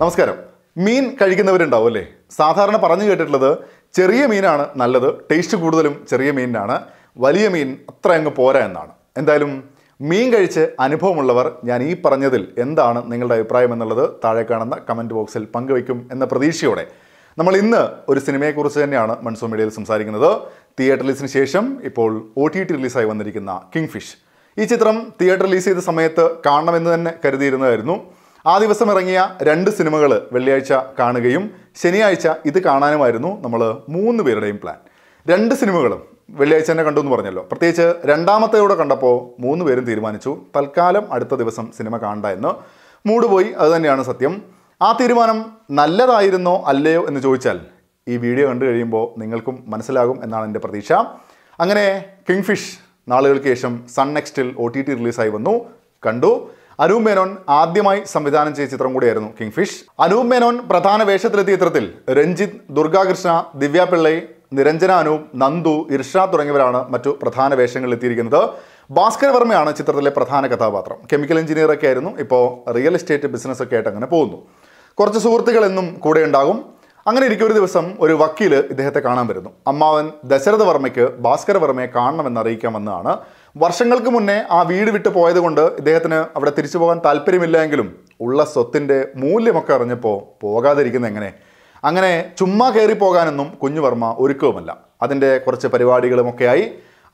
നമസ്കാരം മീൻ കഴിക്കുന്നവരുണ്ടാവും അല്ലേ സാധാരണ പറഞ്ഞു കേട്ടിട്ടുള്ളത് ചെറിയ മീനാണ് നല്ലത് ടേസ്റ്റ് കൂടുതലും ചെറിയ മീനിനാണ് വലിയ മീൻ അത്ര അങ്ങ് പോരാ എന്നാണ് എന്തായാലും മീൻ കഴിച്ച് അനുഭവമുള്ളവർ ഞാൻ ഈ പറഞ്ഞതിൽ എന്താണ് നിങ്ങളുടെ അഭിപ്രായം എന്നുള്ളത് താഴെ കാണുന്ന കമൻറ്റ് ബോക്സിൽ പങ്കുവയ്ക്കും എന്ന പ്രതീക്ഷയോടെ നമ്മൾ ഇന്ന് ഒരു സിനിമയെക്കുറിച്ച് തന്നെയാണ് മൺസൂൺ മീഡിയയിൽ സംസാരിക്കുന്നത് റിലീസിന് ശേഷം ഇപ്പോൾ ഒ ടി ടി റിലീസായി വന്നിരിക്കുന്ന കിങ് ഫിഷ് ഈ ചിത്രം തിയേറ്റർ റിലീസ് ചെയ്ത സമയത്ത് കാണണമെന്ന് തന്നെ കരുതിയിരുന്നതായിരുന്നു ആ ദിവസം ഇറങ്ങിയ രണ്ട് സിനിമകൾ വെള്ളിയാഴ്ച കാണുകയും ശനിയാഴ്ച ഇത് കാണാനുമായിരുന്നു നമ്മൾ മൂന്ന് പേരുടെയും പ്ലാൻ രണ്ട് സിനിമകളും വെള്ളിയാഴ്ച തന്നെ കണ്ടു എന്ന് പറഞ്ഞല്ലോ പ്രത്യേകിച്ച് രണ്ടാമത്തെയോടെ കണ്ടപ്പോൾ മൂന്ന് പേരും തീരുമാനിച്ചു തൽക്കാലം അടുത്ത ദിവസം സിനിമ കാണണ്ട എന്ന് മൂട് പോയി അത് തന്നെയാണ് സത്യം ആ തീരുമാനം നല്ലതായിരുന്നോ അല്ലയോ എന്ന് ചോദിച്ചാൽ ഈ വീഡിയോ കണ്ടു കഴിയുമ്പോൾ നിങ്ങൾക്കും മനസ്സിലാകും എന്നാണ് എൻ്റെ പ്രതീക്ഷ അങ്ങനെ കിങ് ഫിഷ് നാളുകൾക്ക് ശേഷം സൺ നെക്സ്റ്റിൽ ഒ ടി ടി റിലീസായി വന്നു കണ്ടു അനൂപ് മേനോൻ ആദ്യമായി സംവിധാനം ചെയ്ത ചിത്രം കൂടിയായിരുന്നു കിങ് ഫിഷ് അനൂപ് മേനോൻ പ്രധാന വേഷത്തിലെത്തിയ ചിത്രത്തിൽ രഞ്ജിത്ത് ദുർഗാകൃഷ്ണ ദിവ്യാപിള്ളൈ നിരഞ്ജന അനൂപ് നന്ദു ഇർഷ തുടങ്ങിയവരാണ് മറ്റു പ്രധാന വേഷങ്ങളിൽ എത്തിയിരിക്കുന്നത് ഭാസ്കര വർമ്മയാണ് ചിത്രത്തിലെ പ്രധാന കഥാപാത്രം കെമിക്കൽ എഞ്ചിനീയറൊക്കെ ആയിരുന്നു ഇപ്പോൾ റിയൽ എസ്റ്റേറ്റ് ബിസിനസ്സൊക്കെ ആയിട്ട് അങ്ങനെ പോകുന്നു കുറച്ച് സുഹൃത്തുക്കൾ എന്നും കൂടെ ഉണ്ടാകും അങ്ങനെ ഇരിക്കും ഒരു ദിവസം ഒരു വക്കീൽ ഇദ്ദേഹത്തെ കാണാൻ വരുന്നു അമ്മാവൻ ദശരഥ വർമ്മയ്ക്ക് ഭാസ്കര വർമ്മയെ കാണണമെന്ന് അറിയിക്കാമെന്നാണ് വർഷങ്ങൾക്ക് മുന്നേ ആ വീട് വിട്ടു പോയതുകൊണ്ട് ഇദ്ദേഹത്തിന് അവിടെ തിരിച്ചു പോകാൻ താല്പര്യമില്ല എങ്കിലും ഉള്ള സ്വത്തിൻ്റെ മൂല്യമൊക്കെ അറിഞ്ഞപ്പോൾ പോകാതിരിക്കുന്ന എങ്ങനെ അങ്ങനെ ചുമ്മാ കയറി പോകാനൊന്നും കുഞ്ഞുവർമ്മ ഒരുക്കവുമല്ല അതിൻ്റെ കുറച്ച് പരിപാടികളുമൊക്കെയായി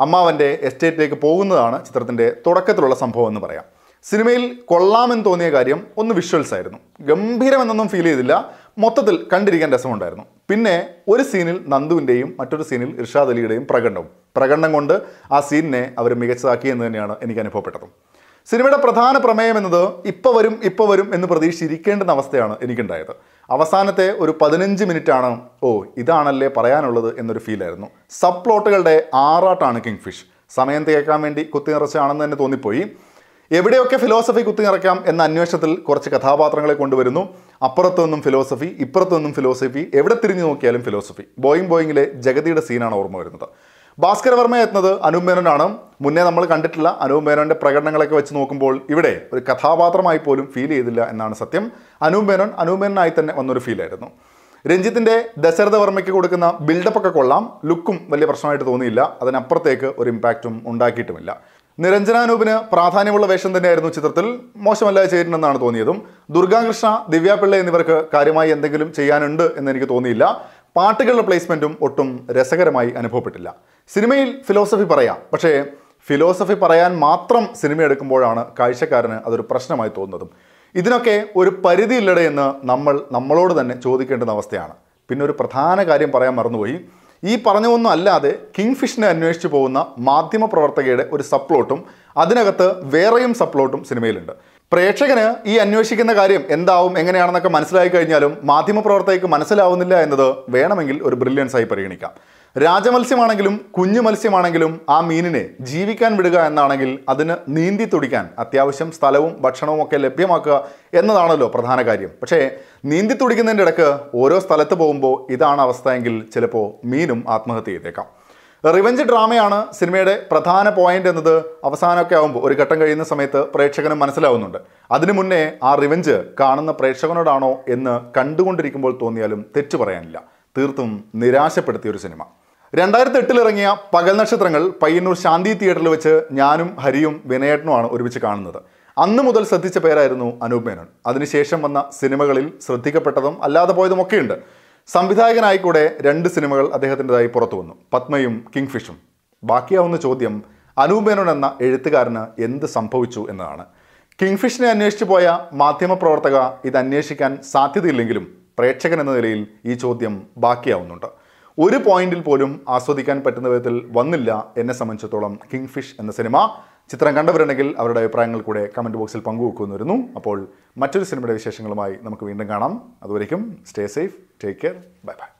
അമ്മാവൻ്റെ എസ്റ്റേറ്റിലേക്ക് പോകുന്നതാണ് ചിത്രത്തിൻ്റെ തുടക്കത്തിലുള്ള സംഭവം എന്ന് പറയാം സിനിമയിൽ കൊള്ളാമെന്ന് തോന്നിയ കാര്യം ഒന്ന് വിഷ്വൽസ് ആയിരുന്നു ഗംഭീരമെന്നൊന്നും ഫീൽ ചെയ്തില്ല മൊത്തത്തിൽ കണ്ടിരിക്കാൻ രസമുണ്ടായിരുന്നു പിന്നെ ഒരു സീനിൽ നന്ദുവിൻ്റെയും മറ്റൊരു സീനിൽ ഇർഷാദ് അലിയുടെയും പ്രകടനവും പ്രകടനം കൊണ്ട് ആ സീനിനെ അവർ മികച്ചതാക്കി എന്ന് തന്നെയാണ് എനിക്ക് അനുഭവപ്പെട്ടത് സിനിമയുടെ പ്രധാന പ്രമേയം എന്നത് ഇപ്പോൾ വരും ഇപ്പോൾ വരും എന്ന് പ്രതീക്ഷിച്ചിരിക്കേണ്ടുന്ന അവസ്ഥയാണ് എനിക്കുണ്ടായത് അവസാനത്തെ ഒരു പതിനഞ്ച് മിനിറ്റാണ് ഓ ഇതാണല്ലേ പറയാനുള്ളത് എന്നൊരു ഫീലായിരുന്നു സബ് പ്ലോട്ടുകളുടെ ആറാട്ടാണ് കിങ് ഫിഷ് സമയം തേക്കാൻ വേണ്ടി നിറച്ചാണെന്ന് തന്നെ തോന്നിപ്പോയി എവിടെയൊക്കെ ഫിലോസഫി കുത്തിനിറക്കാം എന്ന അന്വേഷണത്തിൽ കുറച്ച് കഥാപാത്രങ്ങളെ കൊണ്ടുവരുന്നു അപ്പുറത്തൊന്നും ഫിലോസഫി ഇപ്പുറത്തൊന്നും ഫിലോസഫി എവിടെ തിരിഞ്ഞു നോക്കിയാലും ഫിലോസഫി ബോയിങ് ബോയിങ്ങിലെ ജഗതിയുടെ സീനാണ് ഓർമ്മ വരുന്നത് വർമ്മ എത്തുന്നത് അനൂപ് മേനോനാണ് മുന്നേ നമ്മൾ കണ്ടിട്ടില്ല അനൂപ് മേനോൻ്റെ പ്രകടനങ്ങളൊക്കെ വെച്ച് നോക്കുമ്പോൾ ഇവിടെ ഒരു കഥാപാത്രമായി പോലും ഫീൽ ചെയ്തില്ല എന്നാണ് സത്യം അനൂപ് മേനോൻ അനൂപ് തന്നെ വന്നൊരു ഫീലായിരുന്നു രഞ്ജിത്തിൻ്റെ ദശരഥ വർമ്മയ്ക്ക് കൊടുക്കുന്ന ബിൽഡപ്പൊക്കെ കൊള്ളാം ലുക്കും വലിയ പ്രശ്നമായിട്ട് തോന്നിയില്ല അതിനപ്പുറത്തേക്ക് ഒരു ഇമ്പാക്റ്റും ഉണ്ടാക്കിയിട്ടുമില്ല നിരഞ്ജനാനൂപിന് പ്രാധാന്യമുള്ള വേഷം തന്നെയായിരുന്നു ചിത്രത്തിൽ മോശമല്ല ചെയ്തിട്ടുണ്ടെന്നാണ് തോന്നിയതും ദുർഗാകൃഷ്ണ ദിവ്യാപിള്ള എന്നിവർക്ക് കാര്യമായി എന്തെങ്കിലും ചെയ്യാനുണ്ട് എന്ന് എനിക്ക് തോന്നിയില്ല പാട്ടുകളുടെ പ്ലേസ്മെൻറ്റും ഒട്ടും രസകരമായി അനുഭവപ്പെട്ടില്ല സിനിമയിൽ ഫിലോസഫി പറയാം പക്ഷേ ഫിലോസഫി പറയാൻ മാത്രം സിനിമ എടുക്കുമ്പോഴാണ് കാഴ്ചക്കാരന് അതൊരു പ്രശ്നമായി തോന്നുന്നതും ഇതിനൊക്കെ ഒരു പരിധിയില്ലടയെന്ന് എന്ന് നമ്മൾ നമ്മളോട് തന്നെ ചോദിക്കേണ്ടുന്ന അവസ്ഥയാണ് പിന്നെ ഒരു പ്രധാന കാര്യം പറയാൻ മറന്നുപോയി ഈ പറഞ്ഞതൊന്നും അല്ലാതെ കിങ് ഫിഷിനെ അന്വേഷിച്ചു പോകുന്ന മാധ്യമപ്രവർത്തകയുടെ ഒരു സപ്ലോട്ടും അതിനകത്ത് വേറെയും സപ്ലോട്ടും സിനിമയിലുണ്ട് പ്രേക്ഷകന് ഈ അന്വേഷിക്കുന്ന കാര്യം എന്താവും എങ്ങനെയാണെന്നൊക്കെ മനസ്സിലായി കഴിഞ്ഞാലും പ്രവർത്തകയ്ക്ക് മനസ്സിലാവുന്നില്ല എന്നത് വേണമെങ്കിൽ ഒരു ബ്രില്യൻസായി പരിഗണിക്കാം രാജമത്സ്യമാണെങ്കിലും കുഞ്ഞു മത്സ്യമാണെങ്കിലും ആ മീനിനെ ജീവിക്കാൻ വിടുക എന്നാണെങ്കിൽ അതിന് നീന്തി തുടിക്കാൻ അത്യാവശ്യം സ്ഥലവും ഭക്ഷണവും ഒക്കെ ലഭ്യമാക്കുക എന്നതാണല്ലോ പ്രധാന കാര്യം പക്ഷേ നീന്തി തുടിക്കുന്നതിൻ്റെ ഇടക്ക് ഓരോ സ്ഥലത്ത് പോകുമ്പോൾ ഇതാണ് അവസ്ഥയെങ്കിൽ ചിലപ്പോൾ മീനും ആത്മഹത്യ ചെയ്തേക്കാം റിവഞ്ച് ഡ്രാമയാണ് സിനിമയുടെ പ്രധാന പോയിന്റ് എന്നത് അവസാനമൊക്കെ ആകുമ്പോൾ ഒരു ഘട്ടം കഴിയുന്ന സമയത്ത് പ്രേക്ഷകനും മനസ്സിലാവുന്നുണ്ട് അതിനു മുന്നേ ആ റിവഞ്ച് കാണുന്ന പ്രേക്ഷകനോടാണോ എന്ന് കണ്ടുകൊണ്ടിരിക്കുമ്പോൾ തോന്നിയാലും തെറ്റു പറയാനില്ല തീർത്തും നിരാശപ്പെടുത്തിയ ഒരു സിനിമ രണ്ടായിരത്തി എട്ടിൽ ഇറങ്ങിയ പകൽ നക്ഷത്രങ്ങൾ പയ്യന്നൂർ ശാന്തി തിയേറ്ററിൽ വെച്ച് ഞാനും ഹരിയും വിനയേട്ടനുമാണ് ഒരുമിച്ച് കാണുന്നത് അന്ന് മുതൽ ശ്രദ്ധിച്ച പേരായിരുന്നു അനൂപ് മേനോൻ അതിനുശേഷം വന്ന സിനിമകളിൽ ശ്രദ്ധിക്കപ്പെട്ടതും അല്ലാതെ പോയതും ഒക്കെയുണ്ട് സംവിധായകനായി കൂടെ രണ്ട് സിനിമകൾ അദ്ദേഹത്തിൻ്റെതായി പുറത്തു വന്നു പത്മയും കിങ് ഫിഷും ബാക്കിയാവുന്ന ചോദ്യം അനൂപ് മേനോൻ എന്ന എഴുത്തുകാരന് എന്ത് സംഭവിച്ചു എന്നതാണ് കിങ് ഫിഷിനെ അന്വേഷിച്ചു പോയ മാധ്യമപ്രവർത്തക ഇത് അന്വേഷിക്കാൻ സാധ്യതയില്ലെങ്കിലും പ്രേക്ഷകൻ എന്ന നിലയിൽ ഈ ചോദ്യം ബാക്കിയാവുന്നുണ്ട് ഒരു പോയിന്റിൽ പോലും ആസ്വദിക്കാൻ പറ്റുന്ന വിധത്തിൽ വന്നില്ല എന്നെ സംബന്ധിച്ചിടത്തോളം കിങ് ഫിഷ് എന്ന സിനിമ ചിത്രം കണ്ടവരുണ്ടെങ്കിൽ അവരുടെ അഭിപ്രായങ്ങൾ കൂടെ കമൻറ്റ് ബോക്സിൽ പങ്കുവെക്കുന്നിരുന്നു അപ്പോൾ മറ്റൊരു സിനിമയുടെ വിശേഷങ്ങളുമായി നമുക്ക് വീണ്ടും കാണാം അതുവരേക്കും stay safe take care bye by